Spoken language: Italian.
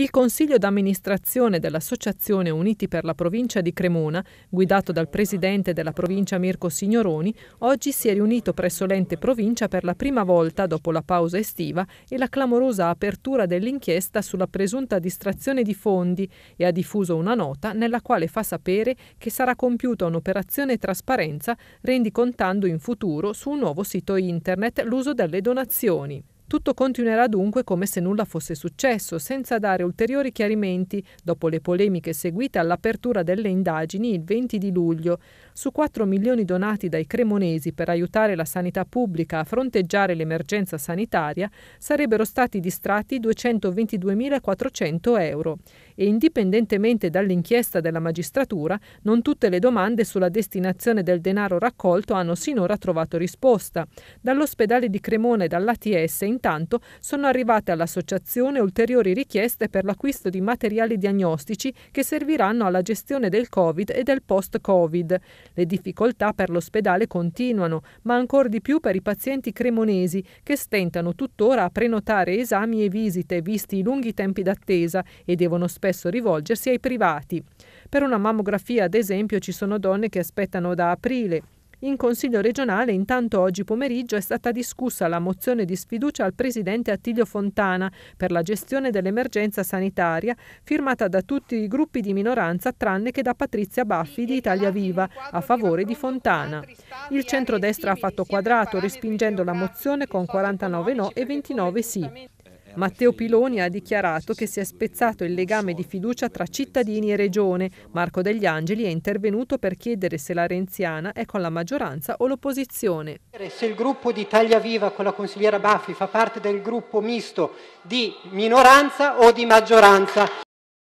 il consiglio d'amministrazione dell'Associazione Uniti per la provincia di Cremona, guidato dal presidente della provincia Mirko Signoroni, oggi si è riunito presso l'ente provincia per la prima volta dopo la pausa estiva e la clamorosa apertura dell'inchiesta sulla presunta distrazione di fondi e ha diffuso una nota nella quale fa sapere che sarà compiuta un'operazione trasparenza rendicontando in futuro su un nuovo sito internet l'uso delle donazioni. Tutto continuerà dunque come se nulla fosse successo, senza dare ulteriori chiarimenti dopo le polemiche seguite all'apertura delle indagini il 20 di luglio. Su 4 milioni donati dai cremonesi per aiutare la sanità pubblica a fronteggiare l'emergenza sanitaria, sarebbero stati distratti 222.400 euro. E indipendentemente dall'inchiesta della magistratura, non tutte le domande sulla destinazione del denaro raccolto hanno sinora trovato risposta. Dall'ospedale di Cremone e dall'ATS in Intanto sono arrivate all'associazione ulteriori richieste per l'acquisto di materiali diagnostici che serviranno alla gestione del Covid e del post-Covid. Le difficoltà per l'ospedale continuano, ma ancor di più per i pazienti cremonesi che stentano tuttora a prenotare esami e visite visti i lunghi tempi d'attesa e devono spesso rivolgersi ai privati. Per una mammografia, ad esempio, ci sono donne che aspettano da aprile in Consiglio regionale intanto oggi pomeriggio è stata discussa la mozione di sfiducia al presidente Attilio Fontana per la gestione dell'emergenza sanitaria, firmata da tutti i gruppi di minoranza tranne che da Patrizia Baffi di Italia Viva, a favore di Fontana. Il centrodestra ha fatto quadrato respingendo la mozione con 49 no e 29 sì. Matteo Piloni ha dichiarato che si è spezzato il legame di fiducia tra cittadini e regione. Marco Degli Angeli è intervenuto per chiedere se la renziana è con la maggioranza o l'opposizione. Se il gruppo di Taglia Viva con la consigliera Baffi fa parte del gruppo misto di minoranza o di maggioranza.